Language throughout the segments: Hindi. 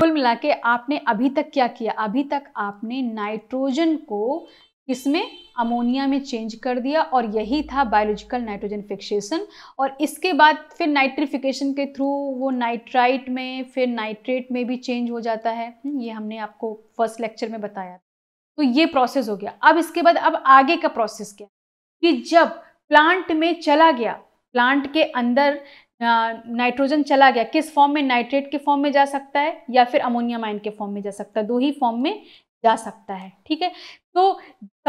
कुल मिला के आपने अभी तक क्या किया अभी तक आपने नाइट्रोजन को इसमें अमोनिया में चेंज कर दिया और यही था बायोलॉजिकल नाइट्रोजन फिक्सेशन और इसके बाद फिर नाइट्रिफिकेशन के थ्रू वो नाइट्राइट में फिर नाइट्रेट में भी चेंज हो जाता है हम्म, ये हमने आपको फर्स्ट लेक्चर में बताया तो ये प्रोसेस हो गया अब इसके बाद अब आगे का प्रोसेस क्या कि जब प्लांट में चला गया प्लांट के अंदर नाइट्रोजन चला गया किस फॉर्म में नाइट्रेट के फॉर्म में जा सकता है या फिर अमोनियम आयन के फॉर्म में जा सकता है दो ही फॉर्म में जा सकता है ठीक है तो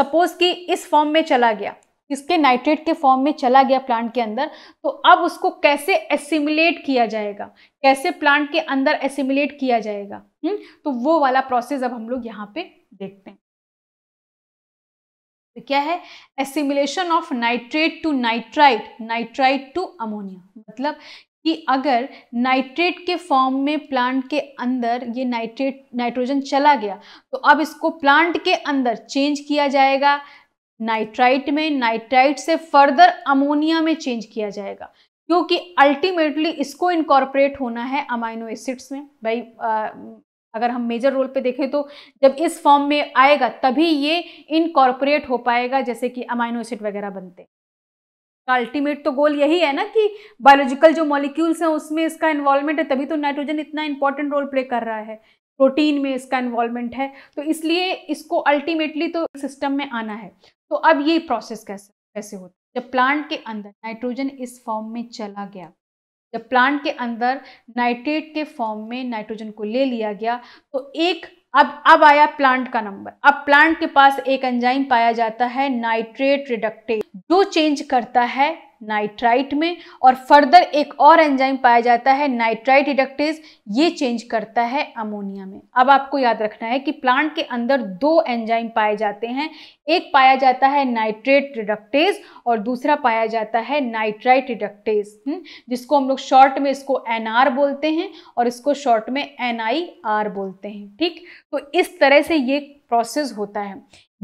सपोज कि इस फॉर्म में चला गया इसके नाइट्रेट के फॉर्म में चला गया प्लांट के अंदर तो अब उसको कैसे एसिमुलेट किया जाएगा कैसे प्लांट के अंदर एसिमुलेट किया जाएगा हुँ? हम्म, तो वो वाला प्रोसेस अब हम लोग यहाँ पे देखते हैं तो क्या है assimilation of nitrate to nitrite nitrite to ammonia मतलब कि अगर नाइट्रेट के फॉर्म में प्लांट के अंदर ये नाइट्रेट नाइट्रोजन चला गया तो अब इसको प्लांट के अंदर चेंज किया जाएगा नाइट्राइट में नाइट्राइट से फर्दर अमोनिया में चेंज किया जाएगा क्योंकि अल्टीमेटली इसको इनकॉर्पोरेट होना है अमाइनो एसिड्स में भाई अगर हम मेजर रोल पे देखें तो जब इस फॉर्म में आएगा तभी ये इनकॉर्पोरेट हो पाएगा जैसे कि अमाइनो एसिड वगैरह बनते तो अल्टीमेट तो गोल यही है ना कि बायोलॉजिकल जो मॉलिक्यूल्स हैं उसमें इसका इन्वॉल्वमेंट है तभी तो नाइट्रोजन इतना इंपॉर्टेंट रोल प्ले कर रहा है प्रोटीन में इसका इन्वॉल्वमेंट है तो इसलिए इसको अल्टीमेटली तो सिस्टम में आना है तो अब ये प्रोसेस कैसे कैसे होता है जब प्लांट के अंदर नाइट्रोजन इस फॉर्म में चला गया जब प्लांट के अंदर नाइट्रेट के फॉर्म में नाइट्रोजन को ले लिया गया तो एक अब अब आया प्लांट का नंबर अब प्लांट के पास एक एंजाइम पाया जाता है नाइट्रेट रिडक्टेज जो चेंज करता है नाइट्राइट में और फर्दर एक और एंजाइम पाया जाता है नाइट्राइट इडक्टेज ये चेंज करता है अमोनिया में अब आपको याद रखना है कि प्लांट के अंदर दो एंजाइम पाए जाते हैं एक पाया जाता है नाइट्रेट रिडक्टेज और दूसरा पाया जाता है नाइट्राइट रिडक्टेज हम्म, जिसको हम लोग शॉर्ट में इसको एन बोलते हैं और इसको शॉर्ट में एन बोलते हैं ठीक तो इस तरह से ये प्रोसेस होता है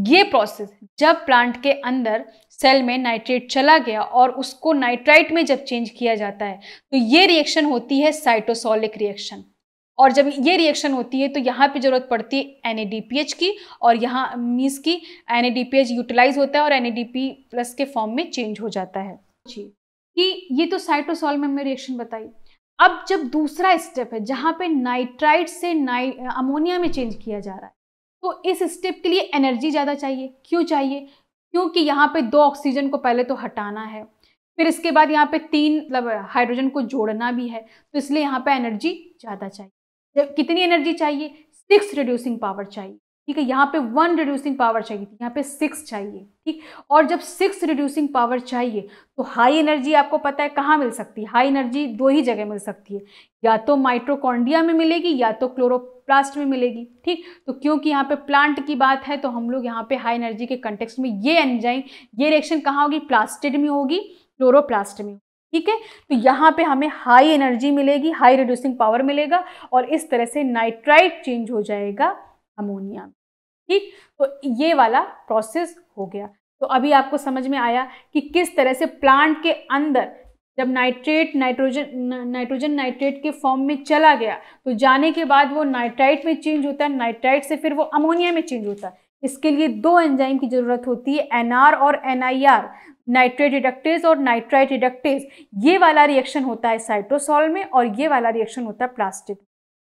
ये प्रोसेस जब प्लांट के अंदर सेल में नाइट्रेट चला गया और उसको नाइट्राइट में जब चेंज किया जाता है तो ये रिएक्शन होती है साइटोसोलिक रिएक्शन और जब ये रिएक्शन होती है तो यहाँ पे ज़रूरत पड़ती है एन की और यहाँ मीस की एन यूटिलाइज होता है और एन प्लस के फॉर्म में चेंज हो जाता है जी कि ये तो साइटोसॉल में हमने रिएक्शन बताई अब जब दूसरा स्टेप है जहाँ पे नाइट्राइट से नाइ अमोनिया में चेंज किया जा रहा है तो इस स्टेप के लिए एनर्जी ज़्यादा चाहिए क्यों चाहिए क्योंकि यहाँ पे दो ऑक्सीजन को पहले तो हटाना है फिर इसके बाद यहाँ पे तीन मतलब हाइड्रोजन को जोड़ना भी है तो इसलिए यहाँ पे एनर्जी ज़्यादा चाहिए जब कितनी एनर्जी चाहिए सिक्स रिड्यूसिंग पावर चाहिए ठीक है यहाँ पे वन रिड्यूसिंग पावर चाहिए थी यहाँ पे सिक्स चाहिए ठीक और जब सिक्स रिड्यूसिंग पावर चाहिए तो हाई एनर्जी आपको पता है कहाँ मिल सकती है हाई एनर्जी दो ही जगह मिल सकती है या तो माइट्रोकॉन्डिया में मिलेगी या तो क्लोरो प्लास्ट में मिलेगी ठीक तो क्योंकि यहाँ पे प्लांट की बात है तो हम लोग यहाँ पे हाई एनर्जी के कंटेक्स्ट में ये एंजाइम ये रिएक्शन कहाँ होगी प्लास्टिड में होगी क्लोरोप्लास्ट में ठीक है तो यहाँ पे हमें हाई एनर्जी मिलेगी हाई रिड्यूसिंग पावर मिलेगा और इस तरह से नाइट्राइट चेंज हो जाएगा अमोनिया में ठीक तो ये वाला प्रोसेस हो गया तो अभी आपको समझ में आया कि किस तरह से प्लांट के अंदर जब नाइट्रेट नाइट्रोजन नाइट्रोजन नाइट्रेट के फॉर्म में चला गया तो जाने के बाद वो नाइट्राइट में चेंज होता है नाइट्राइट से फिर वो अमोनिया में चेंज होता है इसके लिए दो एंजाइम की ज़रूरत होती है एन और एन नाइट्रेट रिडक्टेज और नाइट्राइट रिडक्टेज ये वाला रिएक्शन होता है साइटोसॉल में और ये वाला रिएक्शन होता है प्लास्टिक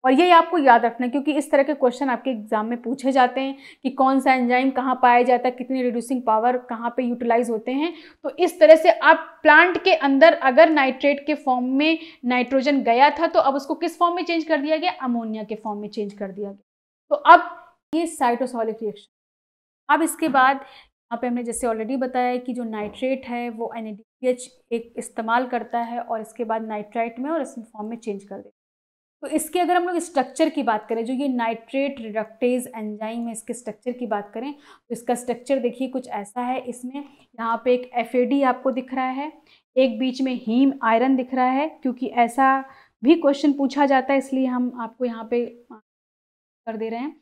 और ये आपको याद रखना है क्योंकि इस तरह के क्वेश्चन आपके एग्जाम में पूछे जाते हैं कि कौन सा एंजाइम कहाँ पाया जाता है कितनी रिड्यूसिंग पावर कहाँ पे यूटिलाइज होते हैं तो इस तरह से आप प्लांट के अंदर अगर नाइट्रेट के फॉर्म में नाइट्रोजन गया था तो अब उसको किस फॉर्म में चेंज कर दिया गया अमोनिया के फॉर्म में चेंज कर दिया गया तो अब ये साइटोसॉलिक रिएक्शन अब इसके बाद यहाँ पर हमने जैसे ऑलरेडी बताया कि जो नाइट्रेट है वो एन एक इस्तेमाल करता है और इसके बाद नाइट्राइट में और इस फॉर्म में चेंज कर देता है तो इसके अगर हम लोग स्ट्रक्चर की बात करें जो ये नाइट्रेट रिडक्टेज एंजाइम है इसके स्ट्रक्चर की बात करें तो इसका स्ट्रक्चर देखिए कुछ ऐसा है इसमें यहाँ पे एक एफ आपको दिख रहा है एक बीच में हीम आयरन दिख रहा है क्योंकि ऐसा भी क्वेश्चन पूछा जाता है इसलिए हम आपको यहाँ पे कर दे रहे हैं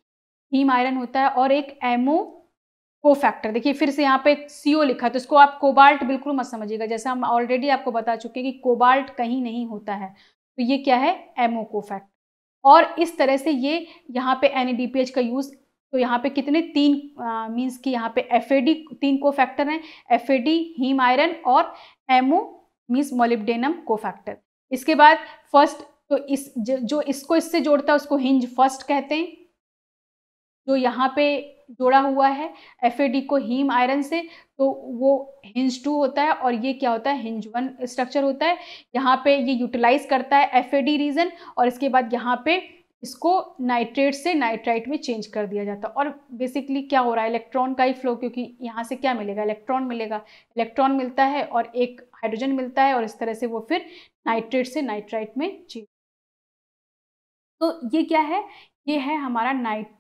हीम आयरन होता है और एक एमओ को फैक्टर देखिए फिर से यहाँ पे सी ओ लिखा तो इसको आप कोबाल्ट बिल्कुल मत समझिएगा जैसे हम ऑलरेडी आपको बता चुके हैं कि कोबाल्ट कहीं नहीं होता है तो ये क्या है एमओ कोफैक्ट और इस तरह से ये यहाँ पे एन e का यूज़ तो यहाँ पे कितने तीन मींस कि यहाँ पे एफ तीन को फैक्टर हैं एफ हीम आयरन और MO means molybdenum cofactor इसके बाद फर्स्ट तो इस जो इसको इससे जोड़ता है उसको हिंज फर्स्ट कहते हैं जो यहाँ पे जोड़ा हुआ है एफ को हीम आयरन से तो वो हिंज टू होता है और ये क्या होता है हिंज वन स्ट्रक्चर होता है यहाँ पे ये यूटिलाइज करता है एफ रीजन और इसके बाद यहाँ पे इसको नाइट्रेट से नाइट्राइट में चेंज कर दिया जाता है और बेसिकली क्या हो रहा है इलेक्ट्रॉन का ही फ्लो क्योंकि यहाँ से क्या मिलेगा इलेक्ट्रॉन मिलेगा इलेक्ट्रॉन मिलता है और एक हाइड्रोजन मिलता है और इस तरह से वो फिर नाइट्रेट से नाइट्राइट में चेंज तो ये क्या है ये है हमारा नाइट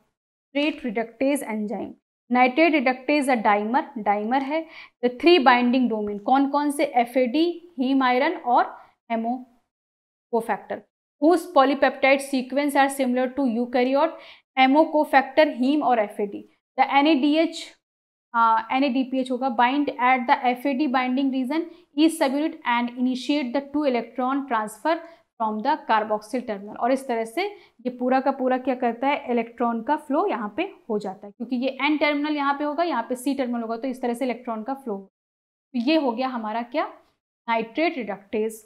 nitrate reductase enzyme nitrate reductase a dimer dimer है द थ्री बाइंडिंग डोमेन कौन कौन से F A D haem iron और hemocofactor whose polypeptide sequence are similar to you cofactor heme और F A D the N A D H N A D P H होगा bind at the F A D binding region E subunit and initiate the two electron transfer from the carboxyl terminal और इस तरह से ये पूरा का पूरा क्या करता है इलेक्ट्रॉन का फ्लो यहाँ पे हो जाता है क्योंकि ये एन टर्मिनल यहाँ पे होगा यहाँ पे सी टर्मिनल होगा तो इस तरह से इलेक्ट्रॉन का फ्लो तो ये हो गया हमारा क्या नाइट्रेट रिडक्टेज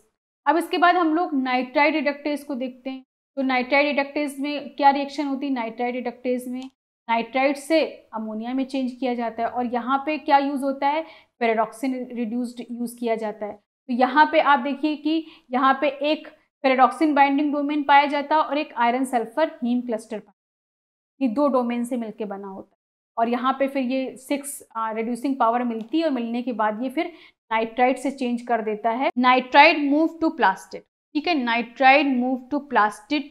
अब इसके बाद हम लोग नाइट्राइड रिडक्टेज को देखते हैं तो नाइट्राइड रिडक्टेज में क्या रिएक्शन होती है नाइट्राइड रिडक्टेज में नाइट्राइड से अमोनिया में चेंज किया जाता है और यहाँ पे क्या यूज़ होता है पेराडॉक्सिन रिड्यूस्ड यूज़ किया जाता है तो यहाँ पे आप देखिए कि यहाँ पे एक पेरेडॉक्सिन बाइंडिंग डोमेन पाया जाता है और एक आयरन सल्फर हीम क्लस्टर पाया ये दो डोमेन से मिलकर बना होता है और यहाँ पे फिर ये सिक्स रिड्यूसिंग पावर मिलती है और मिलने के बाद ये फिर नाइट्राइड से चेंज कर देता है नाइट्राइड मूव टू प्लास्टिड ठीक है nitride move to plastid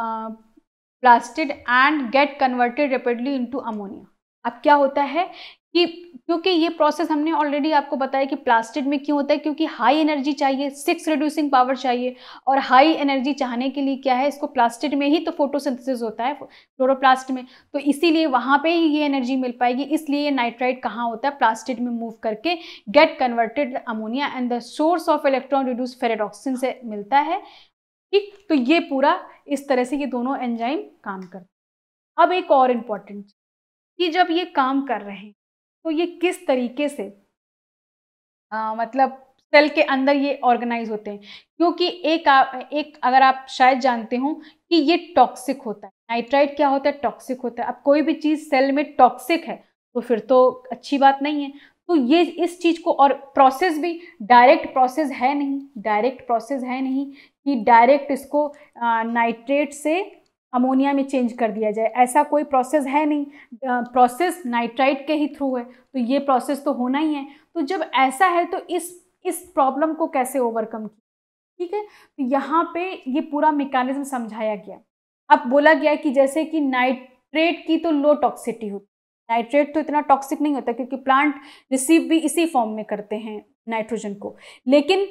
plastid and get converted rapidly into ammonia अब क्या होता है कि क्योंकि ये प्रोसेस हमने ऑलरेडी आपको बताया कि प्लास्टिड में क्यों होता है क्योंकि हाई एनर्जी चाहिए सिक्स रिड्यूसिंग पावर चाहिए और हाई एनर्जी चाहने के लिए क्या है इसको प्लास्टिड में ही तो फोटोसिंथेसिस होता है क्लोरोप्लास्ट में तो इसीलिए वहाँ पे ही ये एनर्जी मिल पाएगी इसलिए ये नाइट्राइड कहाँ होता है प्लास्टिड में मूव करके get converted ammonia and the source of electron reduce ferredoxin से मिलता है ठीक तो ये पूरा इस तरह से ये दोनों एंजाइम काम करते अब एक और इम्पॉर्टेंट कि जब ये काम कर रहे हैं तो ये किस तरीके से आ, मतलब सेल के अंदर ये ऑर्गेनाइज होते हैं क्योंकि एक आ, एक अगर आप शायद जानते हो कि ये टॉक्सिक होता है नाइट्राइट क्या होता है टॉक्सिक होता है अब कोई भी चीज़ सेल में टॉक्सिक है तो फिर तो अच्छी बात नहीं है तो ये इस चीज़ को और प्रोसेस भी डायरेक्ट प्रोसेस है नहीं डायरेक्ट प्रोसेस है नहीं कि डायरेक्ट इसको नाइट्रेट से अमोनिया में चेंज कर दिया जाए ऐसा कोई प्रोसेस है नहीं प्रोसेस नाइट्राइट के ही थ्रू है तो ये प्रोसेस तो होना ही है तो जब ऐसा है तो इस इस प्रॉब्लम को कैसे ओवरकम किया ठीक है तो यहाँ पे ये पूरा मेकानिज़म समझाया गया अब बोला गया कि जैसे कि नाइट्रेट की तो लो टॉक्सिटी होती नाइट्रेट तो इतना टॉक्सिक नहीं होता क्योंकि प्लांट रिसीव भी इसी फॉर्म में करते हैं नाइट्रोजन को लेकिन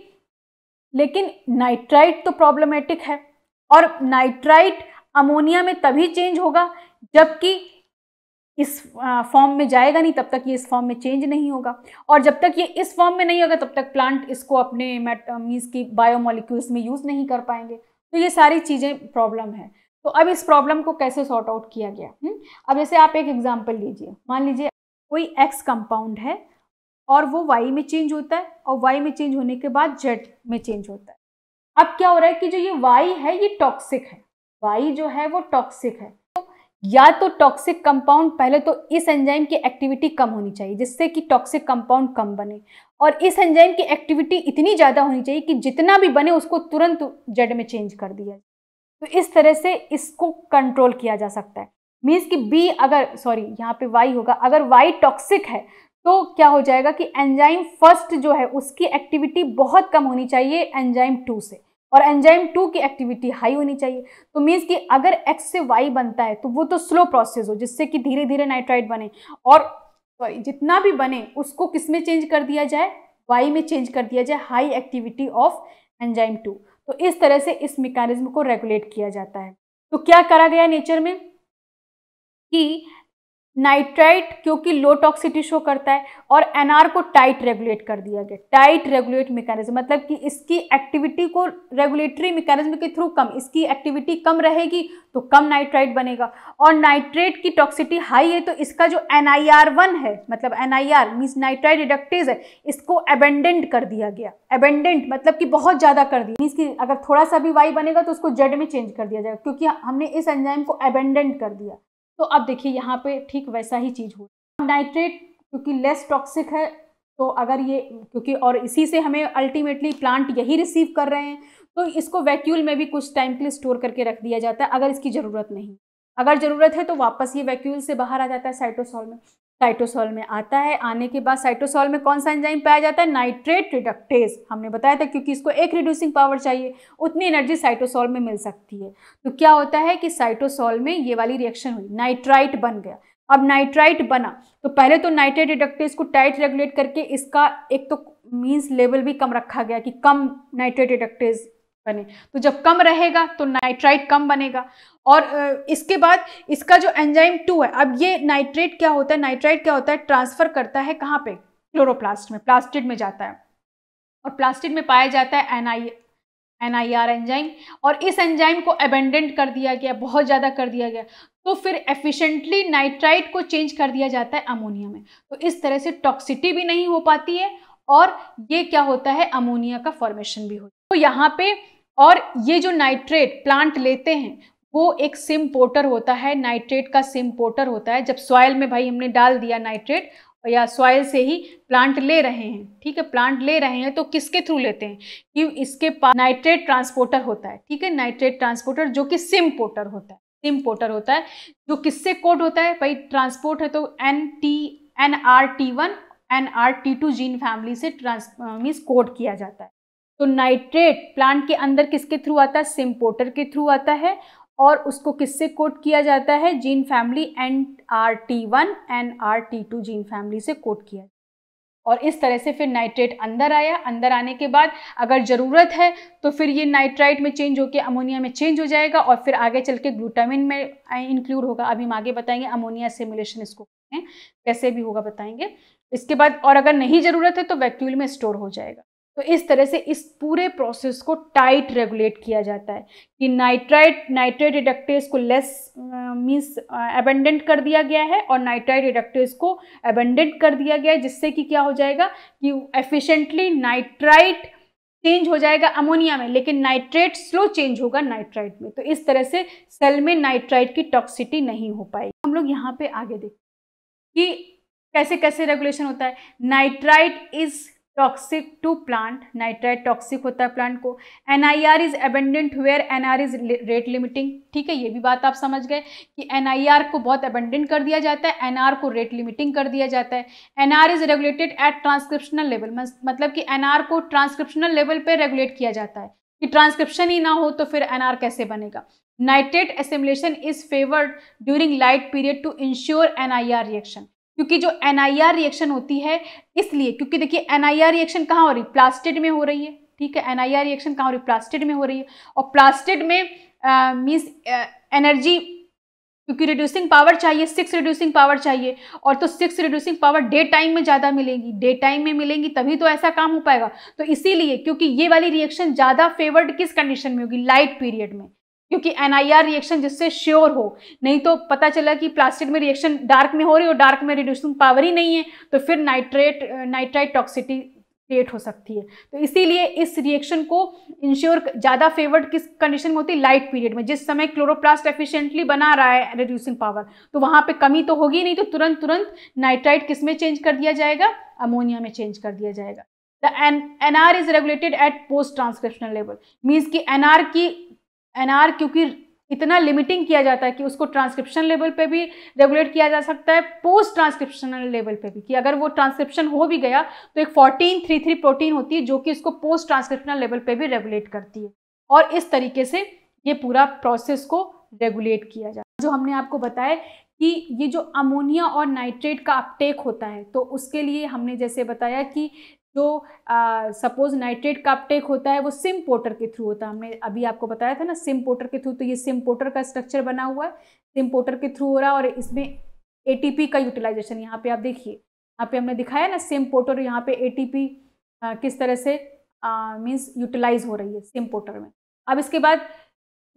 लेकिन नाइट्राइट तो प्रॉब्लमेटिक है और नाइट्राइट अमोनिया में तभी चेंज होगा जबकि इस फॉर्म में जाएगा नहीं तब तक ये इस फॉर्म में चेंज नहीं होगा और जब तक ये इस फॉर्म में नहीं होगा तब तक प्लांट इसको अपने मीन्स की बायोमोलिक्यूल्स में यूज़ नहीं कर पाएंगे तो ये सारी चीज़ें प्रॉब्लम है तो अब इस प्रॉब्लम को कैसे सॉर्ट आउट किया गया हुँ? हम्म, अब जैसे आप एक एग्जाम्पल लीजिए मान लीजिए कोई एक्स कंपाउंड है और वो वाई में चेंज होता है और वाई में चेंज होने के बाद जेड में चेंज होता है अब क्या हो रहा है कि जो ये वाई है ये टॉक्सिक है वाई जो है वो टॉक्सिक है तो या तो टॉक्सिक कंपाउंड पहले तो इस एंजाइम की एक्टिविटी कम होनी चाहिए जिससे कि टॉक्सिक कंपाउंड कम बने और इस एंजाइम की एक्टिविटी इतनी ज़्यादा होनी चाहिए कि जितना भी बने उसको तुरंत जेड में चेंज कर दिया तो इस तरह से इसको कंट्रोल किया जा सकता है मीन्स कि बी अगर सॉरी यहाँ पे वाई होगा अगर वाई टॉक्सिक है तो क्या हो जाएगा कि एंजाइम फर्स्ट जो है उसकी एक्टिविटी बहुत कम होनी चाहिए एंजाइम टू से और एंजाइम टू की एक्टिविटी हाई होनी चाहिए तो मीन्स कि अगर एक्स से वाई बनता है तो वो तो स्लो प्रोसेस हो जिससे कि धीरे धीरे नाइट्राइड बने और सॉरी जितना भी बने उसको किस में चेंज कर दिया जाए वाई में चेंज कर दिया जाए high activity of enzyme two तो इस तरह से इस मेकानिज्म को रेगुलेट किया जाता है तो क्या करा गया नेचर में कि नाइट्राइट क्योंकि लो टॉक्सिटी शो करता है और एनआर को टाइट रेगुलेट कर दिया गया टाइट रेगुलेट मैकेनिज्म मतलब कि इसकी एक्टिविटी को रेगुलेटरी मैकेनिज्म के थ्रू कम इसकी एक्टिविटी कम रहेगी तो कम नाइट्राइट बनेगा और नाइट्रेट की टॉक्सिटी हाई है तो इसका जो एन आई आर वन है मतलब N I R means nitrite reductase है इसको एबेंडेंट कर दिया गया एबेंडेंट मतलब कि बहुत ज़्यादा कर दिया मीन्स कि अगर थोड़ा सा भी वाई बनेगा तो उसको जेड में चेंज कर दिया जाएगा क्योंकि हमने इस एंजाइम को एबेंडेंट कर दिया तो अब देखिए यहाँ पे ठीक वैसा ही चीज़ हो नाइट्रेट क्योंकि लेस टॉक्सिक है तो अगर ये क्योंकि और इसी से हमें अल्टीमेटली प्लांट यही रिसीव कर रहे हैं तो इसको वैक्यूल में भी कुछ टाइम के लिए स्टोर करके रख दिया जाता है अगर इसकी ज़रूरत नहीं अगर ज़रूरत है तो वापस ये वैक्यूल से बाहर आ जाता है साइटोसॉल में साइटोसॉल में आता है आने के बाद साइटोसॉल में कौन सा एंजाइम पाया जाता है नाइट्रेट रिडक्टेज हमने बताया था क्योंकि इसको एक रिड्यूसिंग पावर चाहिए उतनी एनर्जी साइटोसॉल में मिल सकती है तो क्या होता है कि साइटोसॉल में ये वाली रिएक्शन हुई नाइट्राइट बन गया अब नाइट्राइट बना तो पहले तो नाइट्रेट रिडक्टेज को टाइट रेगुलेट करके इसका एक तो मीन्स लेवल भी कम रखा गया कि कम नाइट्रेट रिडक्टेज बने तो जब कम रहेगा तो नाइट्राइट कम बनेगा और इसके बाद इसका जो एंजाइम टू है अब ये नाइट्रेट क्या होता है नाइट्राइट क्या होता है ट्रांसफ़र करता है कहाँ पे क्लोरोप्लास्ट में प्लास्टिड में जाता है और प्लास्टिड में पाया जाता है NI N I R enzyme और इस एंजाइम को एबेंडेंट कर दिया गया बहुत ज़्यादा कर दिया गया तो फिर एफिशिएंटली नाइट्राइट को चेंज कर दिया जाता है अमोनिया में तो इस तरह से टॉक्सिटी भी नहीं हो पाती है और ये क्या होता है अमोनिया का फॉर्मेशन भी हो तो यहाँ पे और ये जो नाइट्रेट प्लांट लेते हैं वो एक सिम पोर्टर होता है नाइट्रेट का सिम पोटर होता है जब सॉयल में भाई हमने डाल दिया नाइट्रेट या सॉयल से ही प्लांट ले रहे हैं ठीक है प्लांट ले रहे हैं तो किसके थ्रू लेते हैं कि इसके पास नाइट्रेट ट्रांसपोर्टर होता है ठीक है नाइट्रेट ट्रांसपोर्टर जो कि सिम पोटर होता है सिम पोटर होता है जो किससे कोड होता है भाई ट्रांसपोर्ट है तो N T N R T one N R T two gene family से ट्रांस मीन्स कोड किया जाता है तो नाइट्रेट प्लांट के अंदर किसके थ्रू आता है सिम्पोटर के थ्रू आता है और उसको किससे कोट किया जाता है gene family N R T one N R T two gene family से कोट किया और इस तरह से फिर नाइट्रेट अंदर आया अंदर आने के बाद अगर ज़रूरत है तो फिर ये नाइट्राइट में चेंज होकर अमोनिया में चेंज हो जाएगा और फिर आगे चल के ग्लूटामिन में इंक्लूड होगा अभी हम आगे बताएंगे अमोनिया सिमुलेशन इसको कैसे भी होगा बताएंगे इसके बाद और अगर नहीं ज़रूरत है तो वैक्यूल में स्टोर हो जाएगा तो इस तरह से इस पूरे प्रोसेस को टाइट रेगुलेट किया जाता है कि नाइट्राइट नाइट्रेट रिडक्टेज को लेस मीन्स एबेंडेंट कर दिया गया है और नाइट्राइट रिडक्टेज को एबेंडेंट कर दिया गया है जिससे कि क्या हो जाएगा कि एफिशिएंटली नाइट्राइट चेंज हो जाएगा अमोनिया में लेकिन नाइट्रेट स्लो चेंज होगा नाइट्राइट में तो इस तरह से सेल में नाइट्राइट की टॉक्सिटी नहीं हो पाएगी हम लोग यहाँ पे आगे देखते कि कैसे कैसे रेगुलेशन होता है nitrite is toxic to plant nitrite toxic होता है प्लांट को N I R is abundant where N R is rate limiting ठीक है ये भी बात आप समझ गए कि एन आई आर को बहुत एबेंडेंट कर दिया जाता है एन आर को रेट लिमिटिंग कर दिया जाता है N R is regulated at transcriptional level मतलब कि एन आर को ट्रांसक्रिप्शनल लेवल पर रेगुलेट किया जाता है कि ट्रांसक्रिप्शन ही ना हो तो फिर एन आर कैसे बनेगा nitrate assimilation is favoured during light period to ensure N I R reaction क्योंकि जो एन रिएक्शन होती है इसलिए क्योंकि देखिए एन रिएक्शन कहाँ हो रही प्लास्टिड में हो रही है ठीक है एन रिएक्शन कहाँ हो रही प्लास्टिड में हो रही है और प्लास्टिड में मीन्स एनर्जी क्योंकि रिड्यूसिंग पावर चाहिए सिक्स रिड्यूसिंग पावर चाहिए और तो six reducing power day time में ज़्यादा मिलेगी डे टाइम में मिलेंगी तभी तो ऐसा काम हो पाएगा तो इसीलिए क्योंकि ये वाली रिएक्शन ज़्यादा फेवर्ड किस कंडीशन में होगी लाइट पीरियड में क्योंकि आर रिएक्शन जिससे श्योर हो नहीं तो पता चला कि प्लास्टिक में रिएक्शन डार्क में हो रही हो डार्क में रिड्यूसिंग पावर ही नहीं है तो फिर नाइट्रेट नाइट्राइट टॉक्सिटी क्रिएट हो सकती है तो इसीलिए इस रिएक्शन को इंश्योर ज़्यादा फेवर्ड किस कंडीशन में होती है लाइट पीरियड में जिस समय क्लोरोप्लास्ट एफिशिएंटली बना रहा है रिड्यूसिंग पावर तो वहाँ पे कमी तो होगी नहीं तो तुरंत तुरंत नाइट्राइट किस में चेंज कर दिया जाएगा अमोनिया में चेंज कर दिया जाएगा the N N R is regulated at post transcriptional level means कि एन आर की एनआर क्योंकि इतना लिमिटिंग किया जाता है कि उसको ट्रांसक्रिप्शन लेवल पे भी रेगुलेट किया जा सकता है पोस्ट ट्रांसक्रिप्शनल लेवल पे भी कि अगर वो ट्रांसक्रिप्शन हो भी गया तो एक फोर्टीन थ्री थ्री प्रोटीन होती है जो कि उसको पोस्ट ट्रांसक्रिप्शनल लेवल पे भी रेगुलेट करती है और इस तरीके से ये पूरा प्रोसेस को रेगुलेट किया जाता है जो हमने आपको बताया कि ये जो अमोनिया और नाइट्रेट का अपटेक होता है तो उसके लिए हमने जैसे बताया कि जो सपोज नाइट्रेट का अपटेक होता है वो सिम पोर्टर के थ्रू होता है हमने अभी आपको बताया था ना सिम पोर्टर के थ्रू तो ये सिम पोर्टर का स्ट्रक्चर बना हुआ है सिम पोर्टर के थ्रू हो रहा है और इसमें ए का यूटिलाइजेशन यहाँ पे आप देखिए यहाँ पे हमने दिखाया ना सिम पोर्टर यहाँ पे ए किस तरह से मीन्स यूटिलाइज हो रही है सिम पोर्टर में अब इसके बाद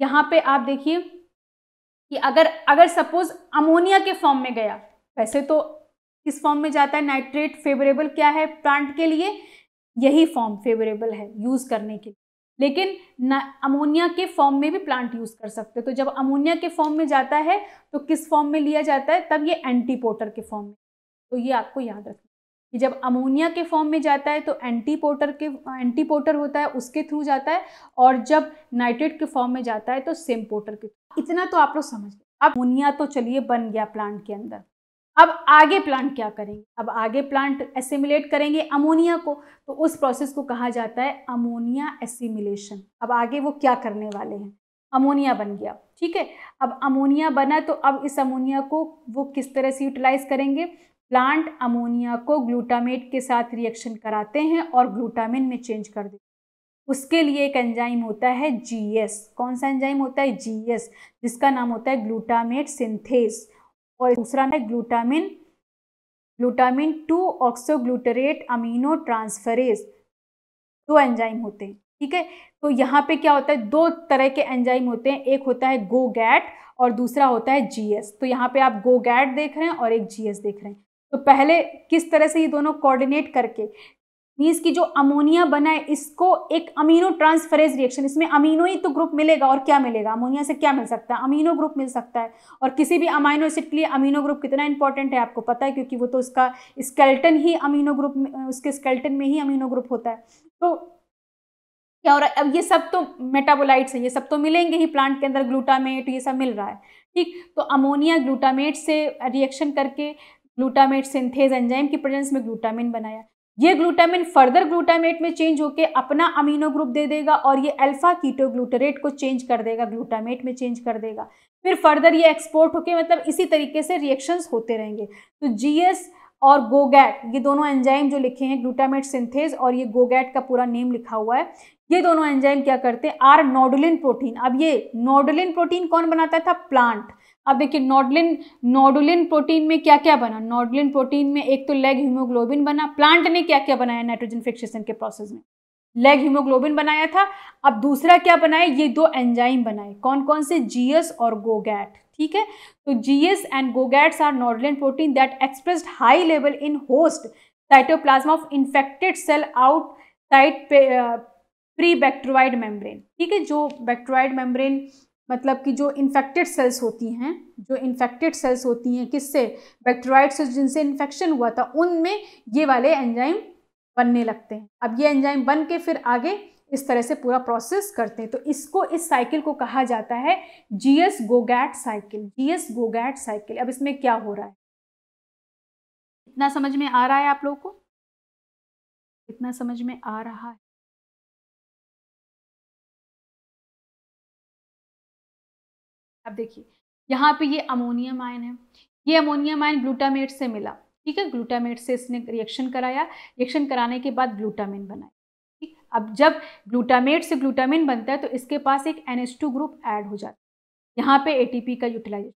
यहाँ पे आप देखिए कि अगर अगर सपोज अमोनिया के फॉर्म में गया वैसे तो किस फॉर्म में जाता है नाइट्रेट फेवरेबल क्या है प्लांट के लिए यही फॉर्म फेवरेबल है यूज़ करने के लिए लेकिन अमोनिया के फॉर्म में भी प्लांट यूज़ कर सकते तो जब अमोनिया के फॉर्म में जाता है तो किस फॉर्म में लिया जाता है तब ये एंटीपोटर के फॉर्म में तो ये आपको याद रखना कि जब अमोनिया के फॉर्म में जाता है तो एंटीपोटर के एंटीपोटर होता है उसके थ्रू जाता है और जब नाइट्रेट के फॉर्म में जाता है तो सेम पोटर के इतना तो आप लोग समझ गए अब अमोनिया तो चलिए बन गया प्लांट के अंदर अब आगे प्लांट क्या करेंगे अब आगे प्लांट एसिमिलेट करेंगे अमोनिया को तो उस प्रोसेस को कहा जाता है अमोनिया एसिमिलेशन अब आगे वो क्या करने वाले हैं अमोनिया बन गया ठीक है अब अमोनिया बना तो अब इस अमोनिया को वो किस तरह से यूटिलाइज करेंगे प्लांट अमोनिया को ग्लूटामेट के साथ रिएक्शन कराते हैं और ग्लूटामिन में चेंज कर देते उसके लिए एक एंजाइम होता है जीएस कौन सा एंजाइम होता है जीएस जिसका नाम होता है ग्लूटामेट सिंथेस और दूसरा है glutamine glutamine two oxoglutarate amino transferase दो एंजाइम होते हैं ठीक है तो यहाँ पे क्या होता है दो तरह के एंजाइम होते हैं एक होता है गो गैट और दूसरा होता है जीएस तो यहाँ पे आप गो गैट देख रहे हैं और एक जीएस देख रहे हैं तो पहले किस तरह से ये दोनों कोऑर्डिनेट करके मीन्स की जो अमोनिया बना है इसको एक अमीनो ट्रांसफरेज रिएक्शन इसमें अमीनो ही तो ग्रुप मिलेगा और क्या मिलेगा अमोनिया से क्या मिल सकता है अमीनो ग्रुप मिल सकता है और किसी भी अमाइनो एसिड के लिए अमीनो ग्रुप कितना इंपॉर्टेंट है आपको पता है क्योंकि वो तो उसका स्केल्टन ही अमीनो ग्रुप उसके स्केल्टन में ही अमीनो ग्रुप होता है तो क्या हो रहा है अब ये सब तो मेटाबोलाइट्स हैं ये सब तो मिलेंगे ही प्लांट के अंदर ग्लूटामेट ये सब मिल रहा है ठीक तो अमोनिया ग्लूटामेट से रिएक्शन करके ग्लूटामेट सिंथेज एंजाइम की प्रेजेंस में ग्लूटामिन बनाया ये ग्लूटामिन फर्दर ग्लूटामेट में चेंज होकर अपना अमीनो ग्रुप दे देगा और ये अल्फा कीटो ग्लूटरेट को चेंज कर देगा ग्लूटामेट में चेंज कर देगा फिर फर्दर ये एक्सपोर्ट होके मतलब इसी तरीके से रिएक्शंस होते रहेंगे तो जीएस और गोगैट ये दोनों एंजाइम जो लिखे हैं ग्लूटामेट सिंथेज और ये गोगैट का पूरा नेम लिखा हुआ है ये दोनों एंजाइम क्या करते हैं आर नोडुलिन प्रोटीन अब ये नोडुलिन प्रोटीन कौन बनाता था प्लांट अब देखिए नोडलिन नोडुलिन प्रोटीन में क्या क्या बना नोडुलिन प्रोटीन में एक तो लेग हीमोग्लोबिन बना प्लांट ने क्या क्या बनाया नाइट्रोजन फिक्सेशन के प्रोसेस में लेग हीमोग्लोबिन बनाया था अब दूसरा क्या बनाया ये दो एंजाइम बनाए कौन कौन से जीएस और गोगैट ठीक है तो GS and GOGATs are nodulin protein that expressed high level in host cytoplasm of infected cell outside peribacteroid membrane ठीक है जो बैक्ट्रोवाइड मेम्ब्रेन मतलब कि जो इन्फेक्टेड सेल्स होती हैं जो इन्फेक्टेड सेल्स होती हैं किससे बैक्टीरियाइड से जिनसे इन्फेक्शन हुआ था उनमें ये वाले एंजाइम बनने लगते हैं अब ये एंजाइम बन के फिर आगे इस तरह से पूरा प्रोसेस करते हैं तो इसको इस साइकिल को कहा जाता है GS GOGAT cycle GS GOGAT cycle अब इसमें क्या हो रहा है इतना समझ में आ रहा है आप लोगों को इतना समझ में आ रहा है अब देखिए यहाँ पे ये अमोनियम आयन है ये अमोनियम आयन ग्लूटामेट से मिला ठीक है ग्लूटामेट से इसने रिएक्शन कराया रिएक्शन कराने के बाद ग्लूटामिन बनाया ठीक अब जब ग्लूटामेट से ग्लूटामिन बनता है तो इसके पास एक एन ग्रुप ऐड हो जाता है यहाँ पे एटीपी का यूटिलाइजेशन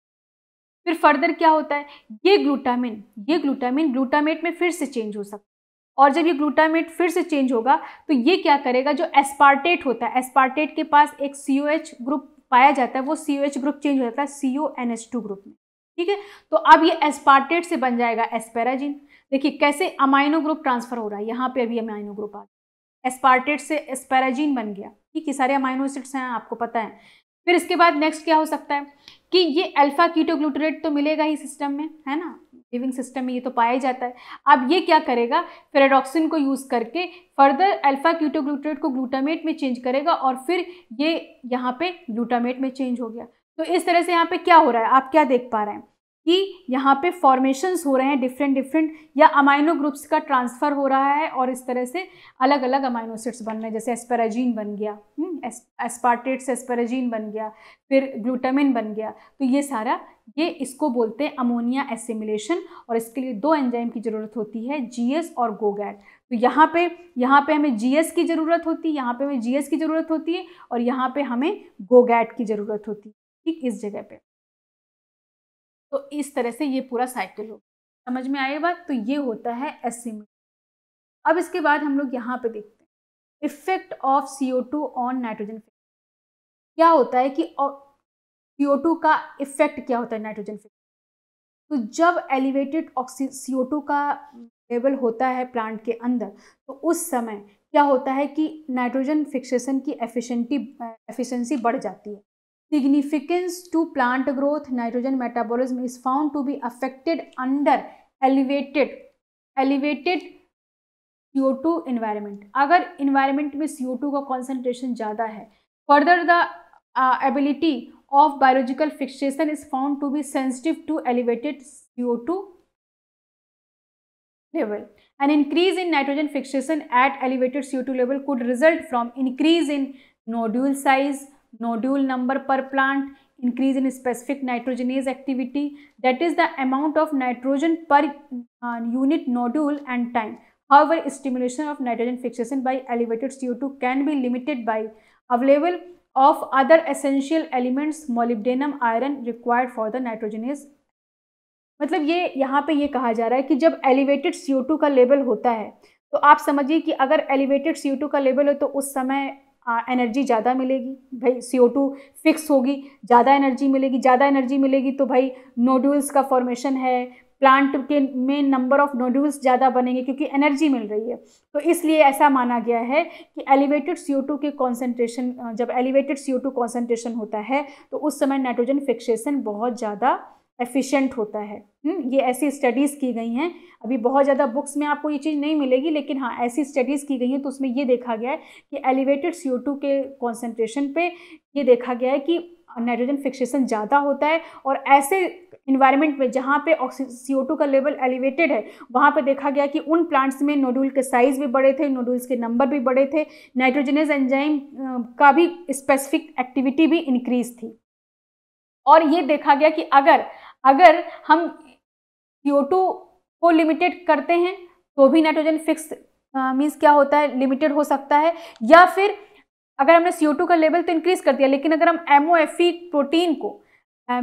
फिर फर्दर क्या होता है ये ग्लूटामिन ये ग्लूटामिन ग्लूटामेट में फिर से चेंज हो सकता है और जब ये ग्लूटामेट फिर से चेंज होगा तो ये क्या करेगा जो एस्पार्टेट होता है एस्पार्टेट के पास एक सी ग्रुप पाया जाता है वो C O H group change हो जाता है C O N H two group में ठीक है तो अब ये एस्पार्टेट से बन जाएगा एस्पेराजिन देखिए कैसे अमाइनो ग्रुप ट्रांसफर हो रहा है यहाँ पे अभी अमाइनो ग्रुप आ गया एस्पार्टेट से एस्पेराजिन बन गया ठीक है सारे अमाइनो एसिड्स हैं आपको पता है फिर इसके बाद नेक्स्ट क्या हो सकता है कि ये अल्फा कीटोग्लूटरेट तो मिलेगा ही सिस्टम में है ना लिविंग सिस्टम में ये तो पाया ही जाता है अब ये क्या करेगा फेराडॉक्सिन को यूज़ करके फर्दर अल्फा क्यूटोग्लूटेट को ग्लूटामेट में चेंज करेगा और फिर ये यहाँ पे ग्लूटामेट में चेंज हो गया तो इस तरह से यहाँ पे क्या हो रहा है आप क्या देख पा रहे हैं कि यहाँ पे फॉर्मेशंस हो रहे हैं डिफरेंट डिफरेंट या अमाइनो ग्रुप्स का ट्रांसफ़र हो रहा है और इस तरह से अलग अलग अमाइनोसिट्स बन रहे हैं जैसे एस्पेराजीन बन गया एस, हम्म, एस्पेराजीन बन गया फिर ग्लूटामिन बन गया तो ये सारा ये इसको बोलते हैं अमोनिया एसिमिलेशन और इसके लिए दो एंजाइम की ज़रूरत होती है जी और गोगैट तो यहाँ पे यहाँ पे हमें जीएस की ज़रूरत होती है यहाँ पे हमें जीएस की ज़रूरत होती है और यहाँ पे हमें गोगैट की ज़रूरत होती है ठीक इस जगह पे तो इस तरह से ये पूरा साइकिल हो समझ में आए बात तो ये होता है एसिमिलेशन अब इसके बाद हम लोग यहाँ पे देखते हैं effect of C on nitrogen क्या होता है कि सी का इफेक्ट क्या होता है नाइट्रोजन तो जब एलिवेटेड ऑक्सी सी का लेवल होता है प्लांट के अंदर तो उस समय क्या होता है कि नाइट्रोजन फिक्सेशन की एफिशिएंटी एफिशिएंसी बढ़ जाती है significance to plant growth nitrogen metabolism is found to be affected under elevated elevated CO2 environment अगर environment में CO2 का concentration ज़्यादा है further the uh, ability of biological fixation is found to be sensitive to elevated CO2 level an increase in nitrogen fixation at elevated CO2 level could result from increase in nodule size nodule number per plant increase in specific nitrogenase activity that is the amount of nitrogen per unit nodule and time however stimulation of nitrogen fixation by elevated C can be limited by available of other essential elements molybdenum iron required for the nitrogenase मतलब ये यहाँ पे ये कहा जा रहा है कि जब एलिवेटेड सी का लेवल होता है तो आप समझिए कि अगर एलिवेटेड सी टू का लेवल हो तो उस समय एनर्जी ज़्यादा मिलेगी भाई सी ओ टू फिक्स होगी ज़्यादा एनर्जी मिलेगी ज़्यादा एनर्जी मिलेगी तो भाई नोड्यूल्स का फॉर्मेशन है प्लांट के में नंबर ऑफ नोड्यूल्स ज़्यादा बनेंगे क्योंकि एनर्जी मिल रही है तो इसलिए ऐसा माना गया है कि एलिवेटेड सी के कॉन्सेंट्रेशन जब एलिवेटेड सी ओ टू होता है तो उस समय नाइट्रोजन फिक्सेशन बहुत ज़्यादा एफिशिएंट होता है हुँ? हम्म, ये ऐसी स्टडीज़ की गई हैं अभी बहुत ज़्यादा बुक्स में आपको ये चीज़ नहीं मिलेगी लेकिन हाँ ऐसी स्टडीज़ की गई हैं तो उसमें ये देखा गया है कि एलिवेटेड सी के कॉन्सेंट्रेशन पर ये देखा गया है कि नाइट्रोजन फिक्सेशन ज़्यादा होता है और ऐसे इन्वायरमेंट में जहाँ पे सी ओ टू का लेवल एलिवेटेड है वहाँ पे देखा गया कि उन प्लांट्स में नोडुल के साइज़ भी बड़े थे नोडुल्स के नंबर भी बड़े थे नाइट्रोजनस एंजाइम का भी स्पेसिफिक एक्टिविटी भी इंक्रीज थी और ये देखा गया कि अगर अगर हम CO2 को लिमिटेड करते हैं तो भी नाइट्रोजन फिक्स मीन्स क्या होता है लिमिटेड हो सकता है या फिर अगर हमने CO2 का लेवल तो इंक्रीज कर दिया लेकिन अगर हम एम प्रोटीन e को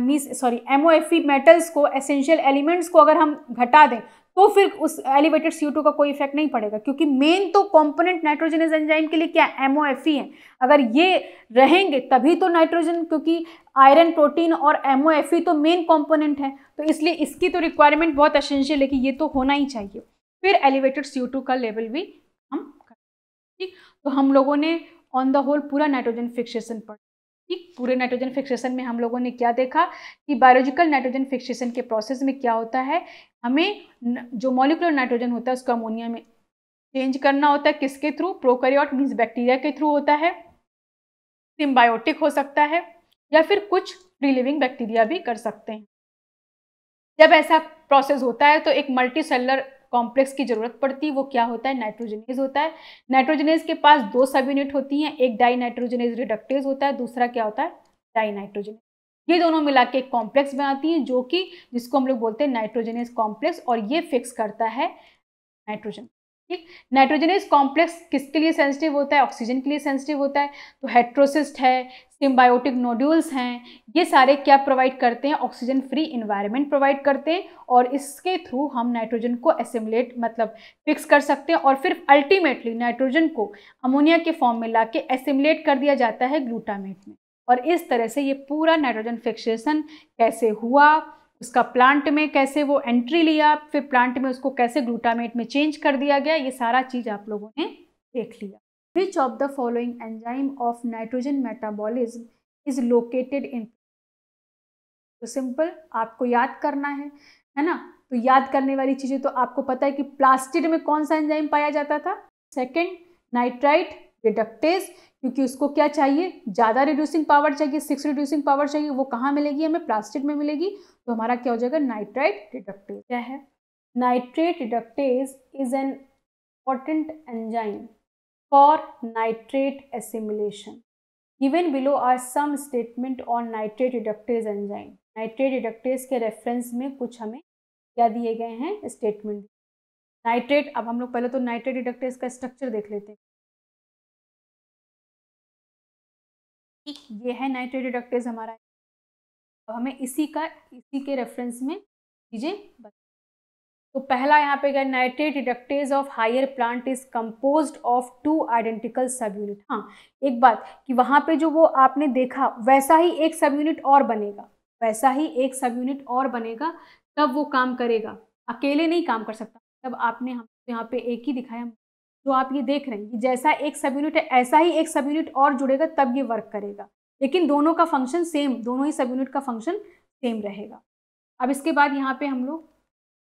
मीन्स सॉरी एम मेटल्स को एसेंशियल एलिमेंट्स को अगर हम घटा दें तो फिर उस एलिवेटेड सी का कोई इफेक्ट नहीं पड़ेगा क्योंकि मेन तो कॉम्पोनेंट नाइट्रोजनस एंजाइम के लिए क्या एम e है अगर ये रहेंगे तभी तो नाइट्रोजन क्योंकि आयरन प्रोटीन और एम e तो मेन कॉम्पोनेंट है तो इसलिए इसकी तो रिक्वायरमेंट बहुत असेंशियल है कि ये तो होना ही चाहिए फिर एलिवेटेड सी का लेवल भी हम ठीक तो हम लोगों ने ऑन द होल पूरा नाइट्रोजन फिक्सेशन पढ़ा ठीक पूरे नाइट्रोजन फिक्सेशन में हम लोगों ने क्या देखा कि बायोलॉजिकल नाइट्रोजन फिक्सेशन के प्रोसेस में क्या होता है हमें जो मॉलिकुलर नाइट्रोजन होता है उसको अमोनिया में चेंज करना होता है किसके थ्रू प्रोकैरियोट मीन्स बैक्टीरिया के थ्रू होता है सिम्बायोटिक हो सकता है या फिर कुछ फ्री लिविंग बैक्टीरिया भी कर सकते हैं जब ऐसा प्रोसेस होता है तो एक मल्टी सेलर कॉम्प्लेक्स की ज़रूरत पड़ती है वो क्या होता है नाइट्रोजनेज होता है नाइट्रोजनेज के पास दो सब यूनिट होती हैं एक डाई नाइट्रोजनेज रिडक्टेज होता है दूसरा क्या होता है डाई नाइट्रोजन ये दोनों मिला के एक कॉम्प्लेक्स बनाती हैं जो कि जिसको हम लोग बोलते हैं नाइट्रोजनस कॉम्प्लेक्स और ये फिक्स करता है नाइट्रोजन ठीक नाइट्रोजनस कॉम्प्लेक्स किसके लिए सेंसिटिव होता है ऑक्सीजन के लिए सेंसिटिव होता है तो हेट्रोसिस्ट है सिम्बायोटिक नोड्यूल्स हैं ये सारे क्या प्रोवाइड करते हैं ऑक्सीजन फ्री इन्वायरमेंट प्रोवाइड करते हैं और इसके थ्रू हम नाइट्रोजन को एसिमुलेट मतलब फिक्स कर सकते हैं और फिर अल्टीमेटली नाइट्रोजन को अमोनिया के फॉर्म में ला के एसिमुलेट कर दिया जाता है ग्लूटामेट में और इस तरह से ये पूरा नाइट्रोजन फिक्सेशन कैसे हुआ उसका प्लांट में कैसे वो एंट्री लिया फिर प्लांट में उसको कैसे ग्लूटामेट में चेंज कर दिया गया ये सारा चीज़ आप लोगों ने देख लिया which of the following enzyme of nitrogen metabolism is located in तो सिंपल आपको याद करना है है ना तो याद करने वाली चीज़ें तो आपको पता है कि प्लास्टिड में कौन सा एंजाइम पाया जाता था सेकेंड नाइट्राइट रिडक्टेज क्योंकि उसको क्या चाहिए ज़्यादा रिड्यूसिंग पावर चाहिए सिक्स रिड्यूसिंग पावर चाहिए वो कहाँ मिलेगी हमें प्लास्टिक में मिलेगी तो हमारा क्या हो जाएगा नाइट्राइट रिडक्टेज क्या है nitrate reductase is an important enzyme for nitrate assimilation even below are some statement on nitrate reductase enzyme nitrate reductase के रेफरेंस में कुछ हमें क्या दिए गए हैं स्टेटमेंट नाइट्रेट अब हम लोग पहले तो नाइट्रेट रिडक्टेज का स्ट्रक्चर देख लेते हैं ठीक ये है नाइट्रेट डिडक्टेज हमारा तो हमें इसी का इसी के रेफरेंस में चीज़ें तो पहला यहाँ पे क्या nitrate reductase of higher plant is compose of two identical subunit हाँ एक बात कि वहाँ पे जो वो आपने देखा वैसा ही एक सब यूनिट और बनेगा वैसा ही एक सब यूनिट और बनेगा तब वो काम करेगा अकेले नहीं काम कर सकता तब आपने हम यहाँ पे एक ही दिखाया तो आप ये देख रहे हैं कि जैसा एक सब यूनिट है ऐसा ही एक सब यूनिट और जुड़ेगा तब ये वर्क करेगा लेकिन दोनों का फंक्शन सेम दोनों ही सब यूनिट का फंक्शन सेम रहेगा अब इसके बाद यहाँ पे हम लोग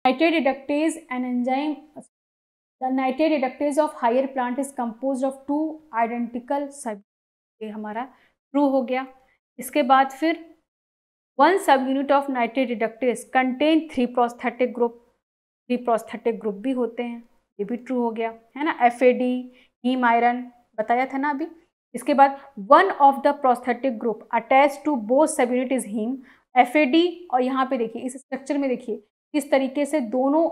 nitrate reductase and enzyme the nitrate reductase of higher plant is compose of two identical sub ये हमारा ट्रू हो गया इसके बाद फिर one subunit of nitrate reductase contain three prosthetic group three prosthetic group भी होते हैं ये भी ट्रू हो गया है ना F A D haem iron बताया था ना अभी इसके बाद one of the prosthetic group attach to both subunit is haem F A D और यहाँ पे देखिए इस स्ट्रक्चर में देखिए किस तरीके से दोनों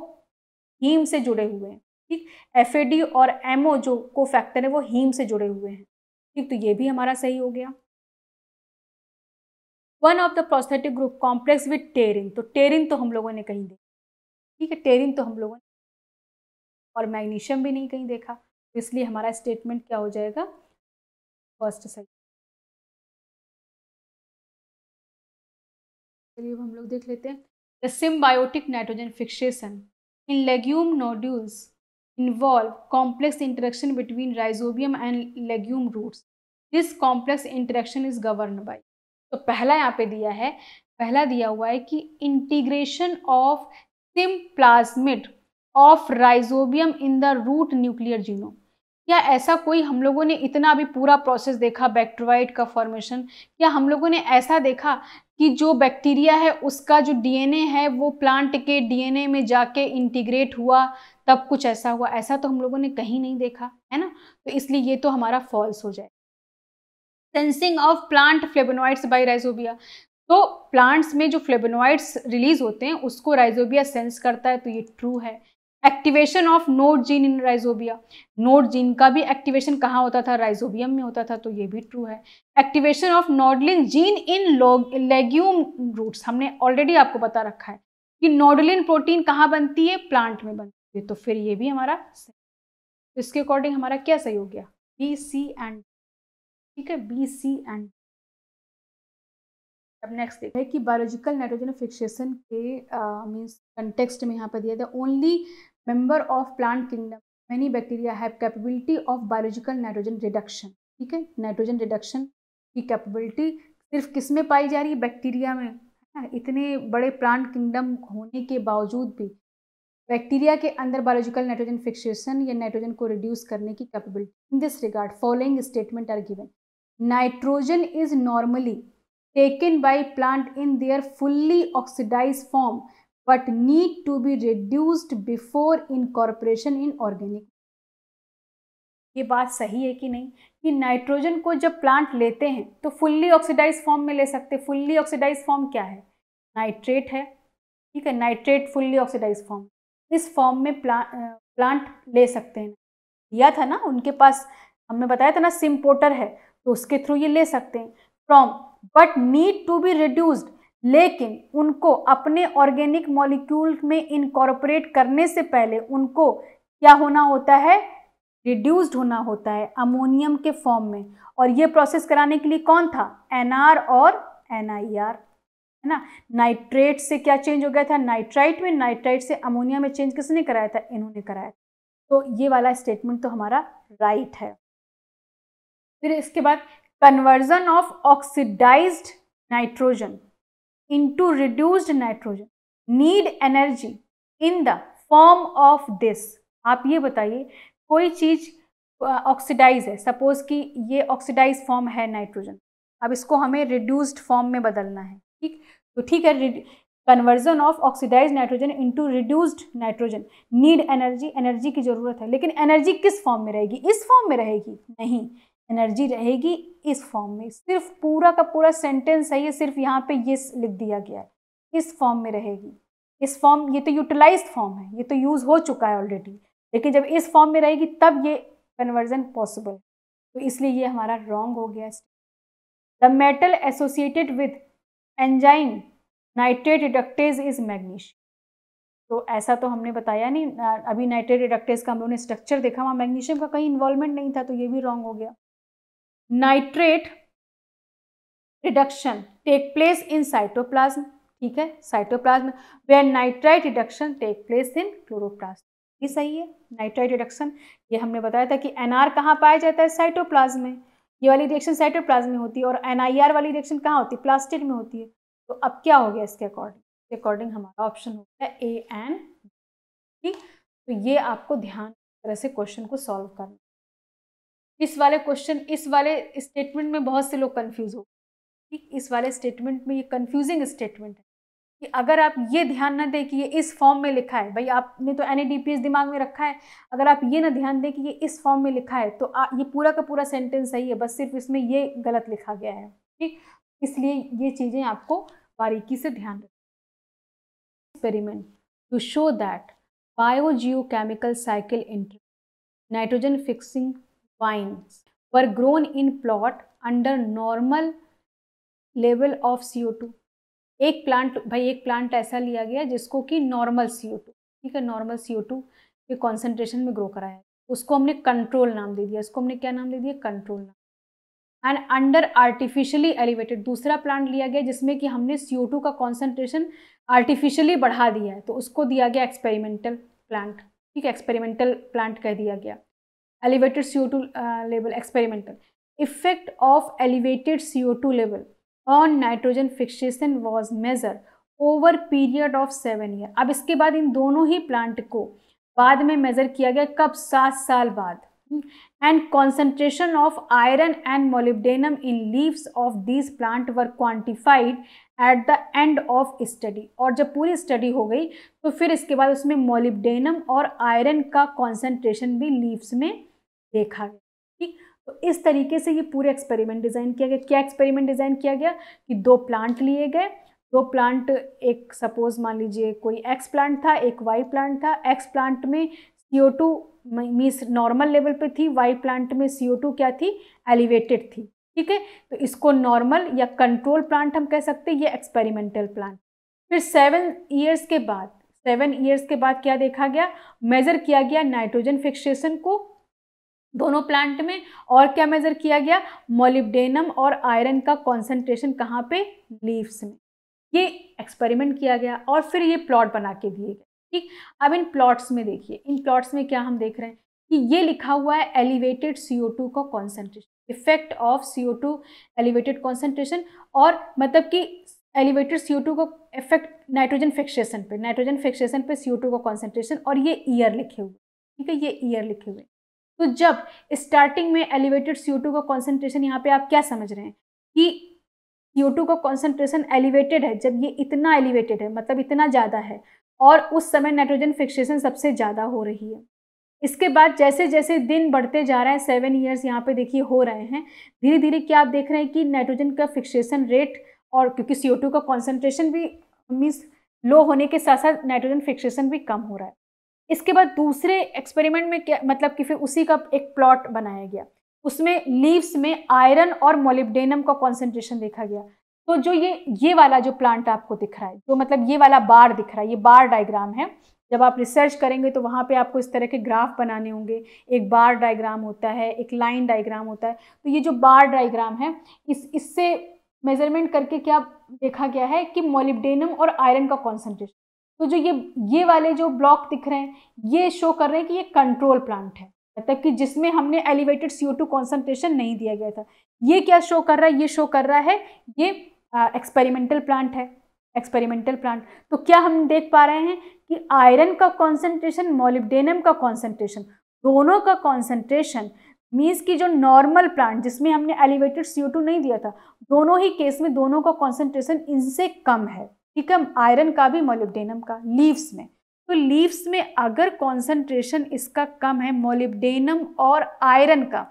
हीम से जुड़े हुए हैं ठीक एफ ए डी और एम ओ जो को फैक्टर है वो हीम से जुड़े हुए हैं ठीक तो ये भी हमारा सही हो गया one of the prosthetic group complex with pterin तो टेरिन तो हम लोगों ने कहीं देखा ठीक है टेरिन तो हम लोगों ने और मैग्नीशियम भी नहीं कहीं देखा तो इसलिए हमारा स्टेटमेंट क्या हो जाएगा फर्स्ट सही चलिए हम लोग देख लेते हैं the symbiotic nitrogen fixation in legume nodules involve complex interaction between rhizobium and legume roots this complex interaction is govern by तो पहला यहाँ पे दिया है पहला दिया हुआ है कि integration of sym plasmid of rhizobium in the root nuclear genome क्या ऐसा कोई हम लोगों ने इतना अभी पूरा प्रोसेस देखा बैक्ट्रोवाइट का फॉर्मेशन या हम लोगों ने ऐसा देखा कि जो बैक्टीरिया है उसका जो डीएनए है वो प्लांट के डीएनए में जाके इंटीग्रेट हुआ तब कुछ ऐसा हुआ ऐसा तो हम लोगों ने कहीं नहीं देखा है ना तो इसलिए ये तो हमारा फॉल्स हो जाए sensing of plant flavonoids by rhizobia तो प्लांट्स में जो फ्लेबोनॉइड्स रिलीज होते हैं उसको राइजोबिया सेंस करता है तो ये ट्रू है activation of nod gene in rhizobia nod gene का भी एक्टिवेशन कहाँ होता था राइजोबियम में होता था तो ये भी ट्रू है activation of nodulin gene in legume roots हमने ऑलरेडी आपको बता रखा है कि नोडलिन प्रोटीन कहाँ बनती है प्लांट में बनती है तो फिर ये भी हमारा इसके अकॉर्डिंग हमारा क्या सही हो गया बी सी एंड ठीक है बी सी एंड अब नेक्स्ट देखते हैं कि बायोलॉजिकल नाइट्रोजन फिक्सेशन के मीन्स uh, कंटेक्स्ट में यहाँ पर दिया था only member of plant kingdom many bacteria have capability of biological nitrogen reduction ठीक है नाइट्रोजन रिडक्शन की कैपेबिलिटी सिर्फ किस में पाई जा रही है बैक्टीरिया में है ना इतने बड़े प्लांट किंगडम होने के बावजूद भी बैक्टीरिया के अंदर बायोलॉजिकल नाइट्रोजन फिक्सेशन या नाइट्रोजन को रिड्यूस करने की capability in this regard following statement are given nitrogen is normally taken by plant in their fully oxidized form but need to be reduced before incorporation in organic ये बात सही है कि नहीं कि नाइट्रोजन को जब प्लांट लेते हैं तो फुल्ली ऑक्सीडाइज फॉर्म में ले सकते हैं फुल्ली ऑक्सीडाइज फॉर्म क्या है नाइट्रेट है ठीक है नाइट्रेट फुल्ली ऑक्सीडाइज फॉर्म इस फॉर्म में प्ला, प्लांट ले सकते हैं दिया था ना उनके पास हमने बताया था ना सिम्पोटर है तो उसके थ्रू ये ले सकते हैं from but need to be reduced लेकिन उनको अपने ऑर्गेनिक मॉलिक्यूल में इनकॉर्पोरेट करने से पहले उनको क्या होना होता है रिड्यूस्ड होना होता है अमोनियम के फॉर्म में और ये प्रोसेस कराने के लिए कौन था एन और एन है ना नाइट्रेट से क्या चेंज हो गया था नाइट्राइट में नाइट्राइट से अमोनिया में चेंज किसने कराया था इन्होंने कराया था तो ये वाला स्टेटमेंट तो हमारा राइट है फिर इसके बाद conversion of oxidized nitrogen into reduced nitrogen need energy in the form of this आप ये बताइए कोई चीज़ ऑक्सीडाइज है सपोज कि ये ऑक्सीडाइज फॉर्म है नाइट्रोजन अब इसको हमें रिड्यूस्ड फॉर्म में बदलना है ठीक तो ठीक है conversion of oxidize nitrogen into reduced nitrogen need energy energy की ज़रूरत है लेकिन एनर्जी किस फॉर्म में रहेगी इस फॉर्म में रहेगी नहीं एनर्जी रहेगी इस फॉर्म में सिर्फ पूरा का पूरा सेंटेंस है ये सिर्फ यहाँ पे ये लिख दिया गया है इस फॉर्म में रहेगी इस फॉर्म ये तो यूटिलाइज फॉर्म है ये तो यूज़ हो चुका है ऑलरेडी लेकिन जब इस फॉर्म में रहेगी तब ये कन्वर्जन पॉसिबल तो इसलिए ये हमारा रॉन्ग हो गया the metal associated with enzyme nitrate reductase is magnesium तो ऐसा तो हमने बताया नहीं अभी नाइट्रेट रिडक्टेज का हम लोगों ने स्ट्रक्चर देखा वहाँ मैग्नीशियम का कहीं इन्वॉल्वमेंट नहीं था तो ये भी रॉन्ग हो गया nitrate reduction take place in cytoplasm ठीक है साइटोप्लाज्म वे nitrite reduction take place in chloroplast ये सही है नाइट्राइट रिडक्शन ये हमने बताया था कि एनआर कहाँ पाया जाता है साइटोप्लाज्म में ये वाली रिएक्शन साइटोप्लाज्म में होती है और एनआईआर वाली रिएक्शन कहाँ होती है प्लास्टिक में होती है तो अब क्या हो गया इसके अकॉर्डिंग अकॉर्डिंग हमारा ऑप्शन हो गया ए एन ठीक तो ये आपको ध्यान तरह से क्वेश्चन को सॉल्व करना इस वाले क्वेश्चन इस वाले स्टेटमेंट में बहुत से लोग कन्फ्यूज हो कि इस वाले स्टेटमेंट में ये कन्फ्यूजिंग स्टेटमेंट है कि अगर आप ये ध्यान ना दें कि ये इस फॉर्म में लिखा है भाई आपने तो एन दिमाग में रखा है अगर आप ये ना ध्यान दें कि ये इस फॉर्म में लिखा है तो आ, ये पूरा का पूरा सेंटेंस सही है बस सिर्फ इसमें ये गलत लिखा गया है ठीक इसलिए ये चीज़ें आपको बारीकी से ध्यान रखें experiment to show that chemical cycle inter nitrogen fixing vines were grown in plot under normal level of C एक प्लांट भाई एक प्लांट ऐसा लिया गया जिसको कि नॉर्मल सी ठीक है नॉर्मल सी के कॉन्सेंट्रेशन में ग्रो कराया उसको हमने कंट्रोल नाम दे दिया उसको हमने क्या नाम दे दिया कंट्रोल नाम एंड अंडर आर्टिफिशियली एलिवेटेड दूसरा प्लांट लिया गया जिसमें कि हमने सी का कॉन्सेंट्रेशन आर्टिफिशियली बढ़ा दिया है तो उसको दिया गया एक्सपेरिमेंटल प्लांट ठीक है एक्सपेरिमेंटल प्लांट कह दिया गया elevated elevated CO2 uh, level experimental. Effect of elevated two level on nitrogen fixation was measure over period of seven year अब इसके बाद इन दोनों ही प्लांट को बाद में मेज़र किया गया कब सात साल बाद and concentration of iron and molybdenum in leaves of this plant were quantified at the end of study और जब पूरी स्टडी हो गई तो फिर इसके बाद उसमें मोलिबडेनम और आयरन का कॉन्सेंट्रेशन भी लीव्स में देखा गया ठीक तो इस तरीके से ये पूरे एक्सपेरिमेंट डिज़ाइन किया गया क्या एक्सपेरिमेंट डिज़ाइन किया गया कि दो प्लांट लिए गए दो प्लांट एक सपोज मान लीजिए कोई एक्स प्लांट था एक वाई प्लांट था एक्स प्लांट में सी ओ टू मीस नॉर्मल लेवल पे थी वाई प्लांट में सी ओ टू क्या थी एलिवेटेड थी ठीक है तो इसको नॉर्मल या कंट्रोल प्लांट हम कह सकते हैं ये एक्सपेरिमेंटल प्लांट फिर सेवन ईयर्स के बाद सेवन ईयर्स के बाद क्या देखा गया मेज़र किया गया नाइट्रोजन फिक्सेशन को दोनों प्लांट में और क्या मेज़र किया गया मोलिब्डेनम और आयरन का कॉन्सेंट्रेशन कहाँ पे लीव्स में ये एक्सपेरिमेंट किया गया और फिर ये प्लॉट बना के दिए गए ठीक अब इन प्लॉट्स में देखिए इन प्लॉट्स में क्या हम देख रहे हैं कि ये लिखा हुआ है एलिवेटेड सी ओ टू का concentration effect of C O two elevated concentration और मतलब कि एलिवेटेड सी ओ टू का इफेक्ट नाइट्रोजन फिक्सेशन पे नाइट्रोजन फिक्सेशन पे सी ओ टू का कॉन्सेंट्रेशन और ये ईयर लिखे हुए ठीक है ये ईयर लिखे हुए तो जब स्टार्टिंग में एलिवेटेड सी का कॉन्सेंट्रेशन यहाँ पे आप क्या समझ रहे हैं कि सी का कॉन्सेंट्रेशन एलिवेटेड है जब ये इतना एलिवेटेड है मतलब इतना ज़्यादा है और उस समय नाइट्रोजन फिक्सेशन सबसे ज़्यादा हो रही है इसके बाद जैसे जैसे दिन बढ़ते जा रहे हैं सेवन ईयर्स यहाँ पे देखिए हो रहे हैं धीरे धीरे क्या आप देख रहे हैं कि नाइट्रोजन का फिक्सेशन रेट और क्योंकि सी का कॉन्सेंट्रेशन भी मीन्स लो होने के साथ साथ नाइट्रोजन फिक्सेशन भी कम हो रहा है इसके बाद दूसरे एक्सपेरिमेंट में क्या मतलब कि फिर उसी का एक प्लॉट बनाया गया उसमें लीव्स में आयरन और मोलिब्डेनम का कॉन्सेंट्रेशन देखा गया तो जो ये ये वाला जो प्लांट आपको दिख रहा है जो मतलब ये वाला बार दिख रहा है ये बार डायग्राम है जब आप रिसर्च करेंगे तो वहाँ पे आपको इस तरह के ग्राफ बनाने होंगे एक बार डायग्राम होता है एक लाइन डायग्राम होता है तो ये जो बार डायग्राम है इस इससे मेजरमेंट करके क्या देखा गया है कि मोलिब्डेनम और आयरन का कॉन्सेंट्रेशन तो जो ये ये वाले जो ब्लॉक दिख रहे हैं ये शो कर रहे हैं कि ये कंट्रोल प्लांट है मतलब कि जिसमें हमने elevated C O two concentration नहीं दिया गया था ये क्या शो कर रहा है ये शो कर रहा है ये एक्सपेरिमेंटल प्लांट है एक्सपेरिमेंटल प्लांट तो क्या हम देख पा रहे हैं कि आयरन का कॉन्सेंट्रेशन मोलिब्डेनम का कॉन्सेंट्रेशन दोनों का कॉन्सेंट्रेशन मीन्स की जो नॉर्मल प्लांट जिसमें हमने एलिवेटेड सी नहीं दिया था दोनों ही केस में दोनों का कॉन्सेंट्रेशन इनसे कम है ठीक है आयरन का भी मोलिब्डेनम का लीव्स में तो लीव्स में अगर कॉन्सेंट्रेशन इसका कम है मोलिब्डेनम और आयरन का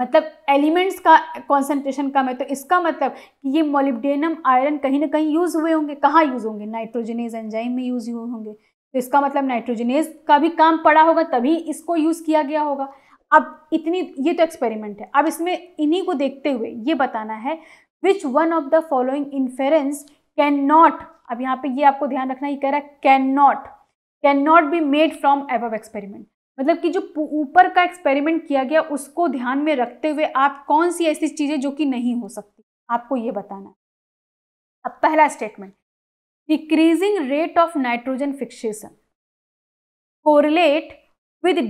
मतलब एलिमेंट्स का कॉन्सेंट्रेशन कम है तो इसका मतलब कि ये मोलिब्डेनम आयरन कहीं ना कहीं यूज़ हुए होंगे कहाँ यूज़ होंगे नाइट्रोजनेज एंजाइम में यूज़ हुए होंगे तो इसका मतलब नाइट्रोजनेज का भी काम पड़ा होगा तभी इसको यूज़ किया गया होगा अब इतनी ये तो एक्सपेरिमेंट है अब इसमें इन्हीं को देखते हुए ये बताना है which one of the following inference can not अब यहाँ पे ये आपको ध्यान रखना ये कह रहा है can not can not be made from above experiment मतलब कि जो ऊपर का एक्सपेरिमेंट किया गया उसको ध्यान में रखते हुए आप कौन सी ऐसी चीज़ें जो कि नहीं हो सकती आपको ये बताना है अब पहला statement decreasing rate of nitrogen fixation correlate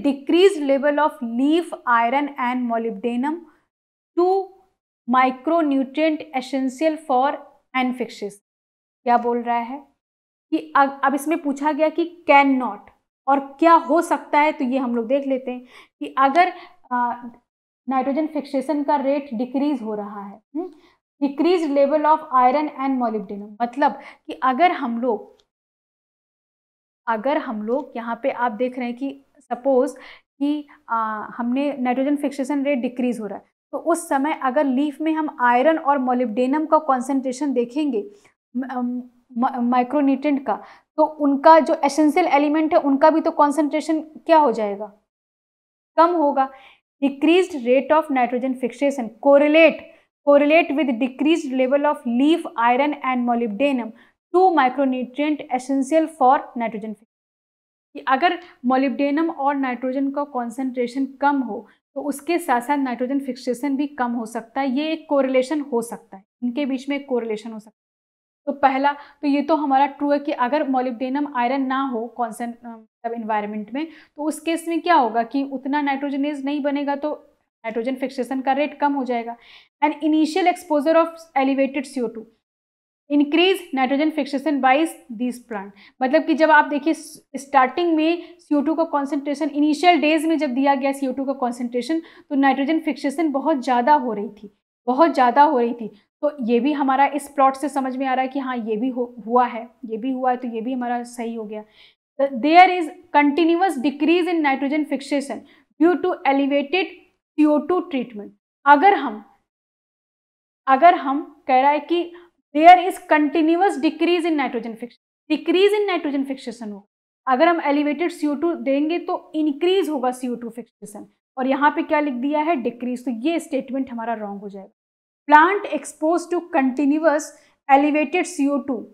decrease level of leaf iron and and two micronutrient essential for for anfixes क्या बोल रहा है कि अब अब इसमें पूछा गया कि कैन नॉट और क्या हो सकता है तो ये हम लोग देख लेते हैं कि अगर नाइट्रोजन फिक्सेशन का रेट डिक्रीज हो रहा है decrease level of iron and molybdenum मतलब कि अगर हम लोग अगर हम लोग यहाँ पे आप देख रहे हैं कि सपोज कि आ, हमने नाइट्रोजन फिक्सेशन रेट डिक्रीज हो रहा है तो उस समय अगर लीफ में हम आयरन और मोलिब्डेनम का कॉन्सेंट्रेशन देखेंगे माइक्रोन्यूट्रेंट का तो उनका जो एसेंशियल एलिमेंट है उनका भी तो कॉन्सेंट्रेशन क्या हो जाएगा कम होगा decrease rate of nitrogen fixation correlate correlate with decrease level of leaf iron and molybdenum two micronutrient essential for nitrogen fixation अगर मोलिब्डेनम और नाइट्रोजन का कॉन्सेंट्रेशन कम हो तो उसके साथ साथ नाइट्रोजन फिक्सेशन भी कम हो सकता है ये एक कोरिलेशन हो सकता है इनके बीच में एक कोरिलेशन हो सकता है तो पहला तो ये तो हमारा ट्रू है कि अगर मोलिब्डेनम आयरन ना हो कॉन्सेंट मतलब इन्वायरमेंट में तो उस केस में क्या होगा कि उतना नाइट्रोजनेज नहीं बनेगा तो नाइट्रोजन फिक्सेशन का रेट कम हो जाएगा and initial exposure of elevated C two increase nitrogen fixation by this plant मतलब कि जब आप देखिए स्टार्टिंग में सी टू का कॉन्सेंट्रेशन इनिशियल डेज में जब दिया गया सी टू का कॉन्सेंट्रेशन तो नाइट्रोजन फिक्सेशन बहुत ज़्यादा हो रही थी बहुत ज़्यादा हो रही थी तो ये भी हमारा इस प्लॉट से समझ में आ रहा है कि हाँ ये भी हुआ है ये भी हुआ है तो ये भी हमारा सही हो गया there is continuous decrease in nitrogen fixation due to elevated CO2 treatment अगर हम अगर हम कह रहा है कि there is continuous decrease in nitrogen fix decrease in nitrogen fixation हो अगर हम एलिवेटेड CO2 देंगे तो इंक्रीज होगा CO2 फिक्सेशन और यहाँ पे क्या लिख दिया है डिक्रीज तो ये स्टेटमेंट हमारा रॉन्ग हो जाएगा plant exposed to continuous elevated CO2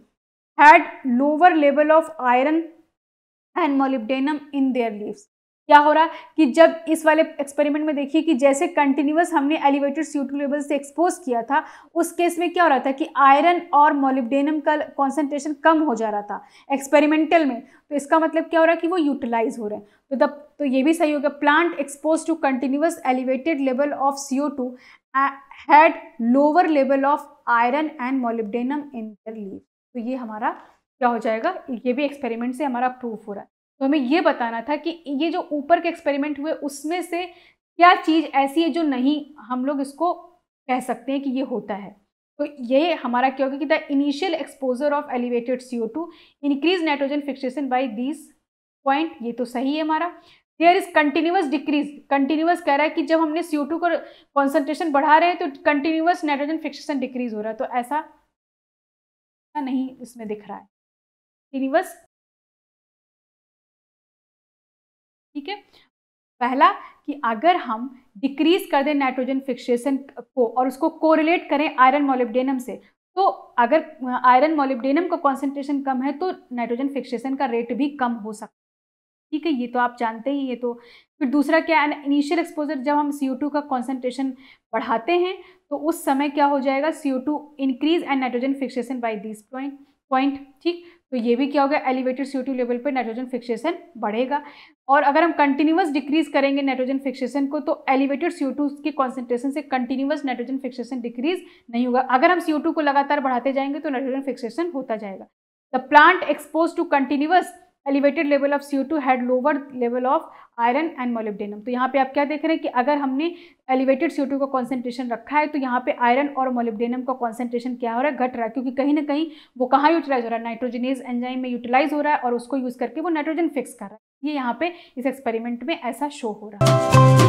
had lower level of iron and molybdenum in their leaves. क्या हो रहा कि जब इस वाले एक्सपेरिमेंट में देखिए कि जैसे कंटिन्यूस हमने एलिवेटेड सी टू लेवल से एक्सपोज किया था उस केस में क्या हो रहा था कि आयरन और मोलिब्डेनम का कॉन्सेंट्रेशन कम हो जा रहा था एक्सपेरिमेंटल में तो इसका मतलब क्या हो रहा है कि वो यूटिलाइज हो रहे हैं तो तब तो ये भी सही होगा plant expose to continuous elevated level of C had lower level of iron and molybdenum in their leave तो ये हमारा क्या हो जाएगा ये भी एक्सपेरिमेंट से हमारा प्रूफ हो रहा है तो हमें ये बताना था कि ये जो ऊपर के एक्सपेरिमेंट हुए उसमें से क्या चीज़ ऐसी है जो नहीं हम लोग इसको कह सकते हैं कि ये होता है तो ये हमारा क्या होगा कि the initial exposure of elevated C O two increase nitrogen fixation by this point ये तो सही है हमारा there is continuous decrease continuous कह रहा है कि जब हमने सी टू कॉन्सेंट्रेशन बढ़ा रहे हैं तो कंटिन्यूस नाइट्रोजन फिक्सेशन डिक्रीज हो रहा है तो ऐसा नहीं इसमें दिख रहा है कंटिन्यूस ठीक है पहला कि अगर हम डिक्रीज कर दें नाइट्रोजन फिक्सेशन को और उसको कोरिलेट करें आयरन मोलिब्डेनम से तो अगर आयरन मोलिब्डेनम का कॉन्सेंट्रेशन कम है तो नाइट्रोजन फिक्सेशन का रेट भी कम हो सकता है ठीक है ये तो आप जानते ही ये तो फिर दूसरा क्या है इनिशियल एक्सपोजर जब हम सी का कॉन्सेंट्रेशन बढ़ाते हैं तो उस समय क्या हो जाएगा C increase and nitrogen fixation by this point point ठीक तो ये भी क्या होगा एलिवेटेड सी लेवल पर नाइट्रोजन फिक्सेशन बढ़ेगा और अगर हम कंटिन्यूस डिक्रीज करेंगे नाइट्रोजन फिक्सेशन को तो एलिवेटेड सी के कॉन्सेंट्रेशन से कंटिन्यूस नाइट्रोजन फिक्सेशन डिक्रीज नहीं होगा अगर हम सी को लगातार बढ़ाते जाएंगे तो नाइट्रोजन फिक्सेशन होता जाएगा the plant expose to continuous elevated level of C had lower level of iron and molybdenum तो यहाँ पे आप क्या देख रहे हैं कि अगर हमने एलिवेटेड सी का कॉन्सेंट्रेशन रखा है तो यहाँ पे आयरन और मोलिब्डेनम का कॉन्सेंट्रेशन क्या हो रहा है घट रहा है क्योंकि कहीं ना कहीं वो कहाँ यूटिलाइज हो रहा है नाइट्रोजनेज एंजाइम में यूटिलाइज हो रहा है और उसको यूज़ करके वो नाइट्रोजन फिक्स कर रहा है ये यहाँ पे इस एक्सपेरिमेंट में ऐसा शो हो रहा है